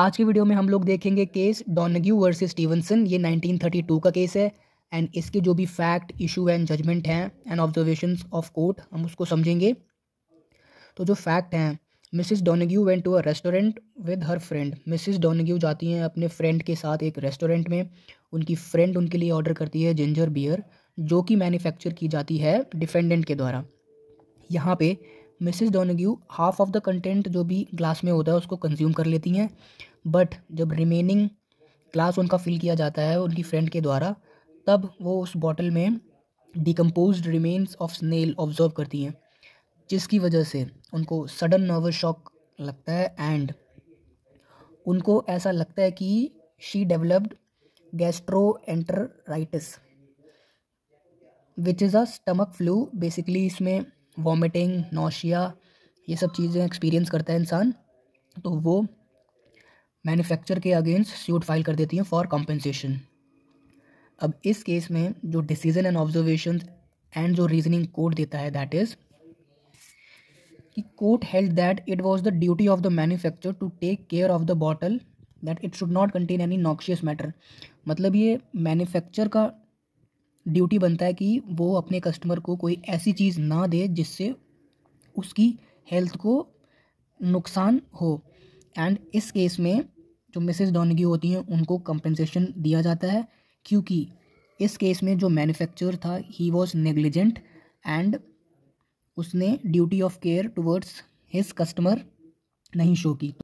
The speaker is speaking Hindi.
आज की वीडियो में हम लोग देखेंगे केस डॉनग्यू वर्सेस स्टीवनसन ये 1932 का केस है एंड इसके जो भी फैक्ट इशू एंड जजमेंट हैं एंड ऑब्जर्वेशन ऑफ कोर्ट हम उसको समझेंगे तो जो फैक्ट हैं Mrs Donoghue went to a restaurant with her friend Mrs Donoghue जाती हैं अपने फ्रेंड के साथ एक रेस्टोरेंट में उनकी फ्रेंड उनके लिए ऑर्डर करती है जिंजर बियर जो कि मैन्युफैक्चर की जाती है डिफेंडेंट के द्वारा यहाँ पे Mrs Donoghue half of the content जो भी ग्लास में होता है उसको कंज्यूम कर लेती हैं बट जब रिमेनिंग क्लास उनका फिल किया जाता है उनकी फ्रेंड के द्वारा तब वो उस बॉटल में decompose remains of snail observe करती हैं जिसकी वजह से उनको सडन नर्वस शॉक लगता है एंड उनको ऐसा लगता है कि she developed gastroenteritis which is a stomach flu basically इसमें वॉमिटिंग नोशिया ये सब चीज़ें एक्सपीरियंस करता है इंसान तो वो मैन्युफैक्चर के अगेंस्ट सूट फाइल कर देती हैं फॉर कॉम्पेंसेशन अब इस केस में जो डिसीजन एंड ऑब्जर्वेशन एंड जो रीजनिंग कोर्ट देता है दैट इज़ कि court held that it was the duty of the manufacture to take care of the bottle that it should not contain any noxious matter मतलब ये मैन्युफैक्चर का ड्यूटी बनता है कि वो अपने कस्टमर को कोई ऐसी चीज़ ना दे जिससे उसकी हेल्थ को नुकसान हो एंड इस केस में जो मिसेस डोनगी होती हैं उनको कंपनसेशन दिया जाता है क्योंकि इस केस में जो मैन्युफैक्चरर था ही वॉज नेग्लिजेंट एंड उसने duty of care towards his customer नहीं शो की